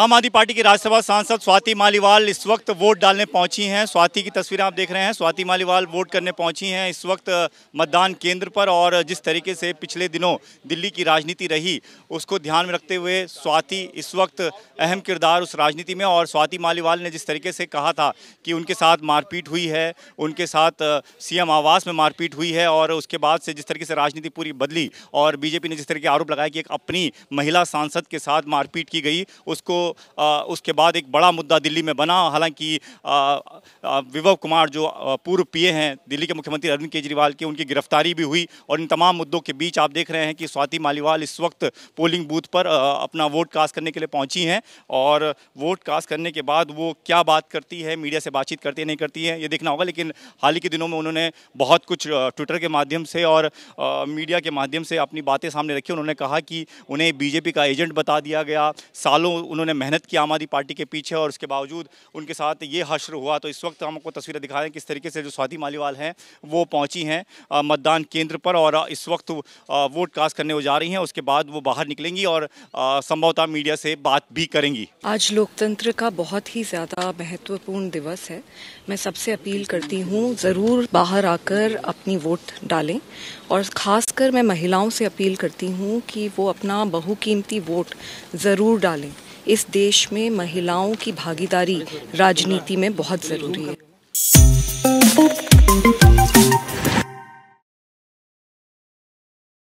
आम आदमी पार्टी की राज्यसभा सांसद स्वाति मालीवाल इस वक्त वोट डालने पहुंची हैं स्वाति की तस्वीरें आप देख रहे हैं स्वाति मालीवाल वोट करने पहुंची हैं इस वक्त मतदान केंद्र पर और जिस तरीके से पिछले दिनों दिल्ली की राजनीति रही उसको ध्यान में रखते हुए स्वाति इस वक्त अहम किरदार उस राजनीति में और स्वाति मालीवाल ने जिस तरीके से कहा था कि उनके साथ मारपीट हुई है उनके साथ सी आवास में मारपीट हुई है और उसके बाद से जिस तरीके से राजनीति पूरी बदली और बीजेपी ने जिस तरीके आरोप लगाया कि एक अपनी महिला सांसद के साथ मारपीट की गई उसको उसके बाद एक बड़ा मुद्दा दिल्ली में बना हालांकि विभव कुमार जो पूर्व पीए हैं दिल्ली के मुख्यमंत्री अरविंद केजरीवाल के उनकी गिरफ्तारी भी हुई और इन तमाम मुद्दों के बीच आप देख रहे हैं कि स्वाति मालीवाल इस वक्त पोलिंग बूथ पर अपना वोट कास्ट करने के लिए पहुंची हैं और वोट कास्ट करने के बाद वो क्या बात करती है मीडिया से बातचीत करती है नहीं करती है ये देखना होगा लेकिन हाल ही के दिनों में उन्होंने बहुत कुछ ट्विटर के माध्यम से और मीडिया के माध्यम से अपनी बातें सामने रखी उन्होंने कहा कि उन्हें बीजेपी का एजेंट बता दिया गया सालों उन्होंने मेहनत की आम आदमी पार्टी के पीछे और उसके बावजूद उनके साथ ये हश्र हुआ तो इस वक्त हम आपको तस्वीरें दिखा रहे हैं किस तरीके से जो स्वाति मालीवाल हैं वो पहुँची हैं मतदान केंद्र पर और इस वक्त वोट कास्ट करने वो जा रही हैं उसके बाद वो बाहर निकलेंगी और संभवतः मीडिया से बात भी करेंगी आज लोकतंत्र का बहुत ही ज़्यादा महत्वपूर्ण दिवस है मैं सबसे अपील करती हूँ ज़रूर बाहर आकर अपनी वोट डालें और ख़ासकर मैं महिलाओं से अपील करती हूँ कि वो अपना बहुकीमती वोट ज़रूर डालें इस देश में महिलाओं की भागीदारी राजनीति में बहुत ज़रूरी है